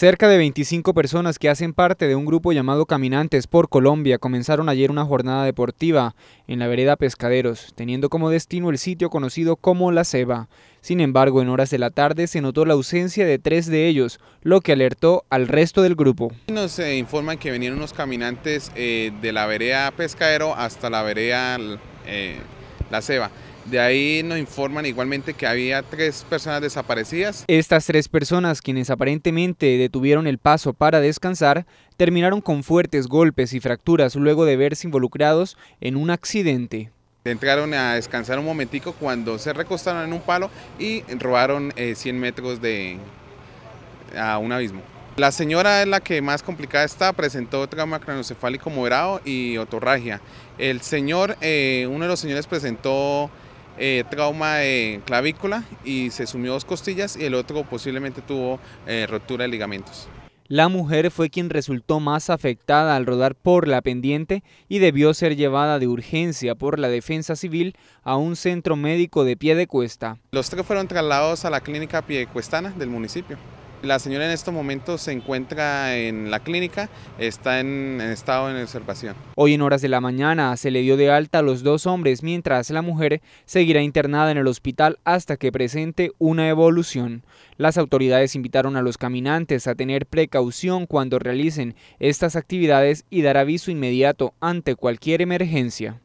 Cerca de 25 personas que hacen parte de un grupo llamado Caminantes por Colombia comenzaron ayer una jornada deportiva en la vereda Pescaderos, teniendo como destino el sitio conocido como La Ceba. Sin embargo, en horas de la tarde se notó la ausencia de tres de ellos, lo que alertó al resto del grupo. Nos eh, informan que vinieron unos caminantes eh, de la vereda Pescadero hasta la vereda eh, La Ceba. De ahí nos informan igualmente que había tres personas desaparecidas. Estas tres personas, quienes aparentemente detuvieron el paso para descansar, terminaron con fuertes golpes y fracturas luego de verse involucrados en un accidente. Entraron a descansar un momentico cuando se recostaron en un palo y robaron 100 eh, metros de, a un abismo. La señora es la que más complicada está, presentó trauma cranocefálico moderado y otorragia. El señor, eh, uno de los señores presentó eh, trauma en clavícula y se sumió dos costillas y el otro posiblemente tuvo eh, rotura de ligamentos. La mujer fue quien resultó más afectada al rodar por la pendiente y debió ser llevada de urgencia por la defensa civil a un centro médico de pie de cuesta. Los tres fueron trasladados a la clínica pie Cuestana del municipio. La señora en estos momentos se encuentra en la clínica, está en, estado de observación. Hoy en horas de la mañana se le dio de alta a los dos hombres, mientras la mujer seguirá internada en el hospital hasta que presente una evolución. Las autoridades invitaron a los caminantes a tener precaución cuando realicen estas actividades y dar aviso inmediato ante cualquier emergencia.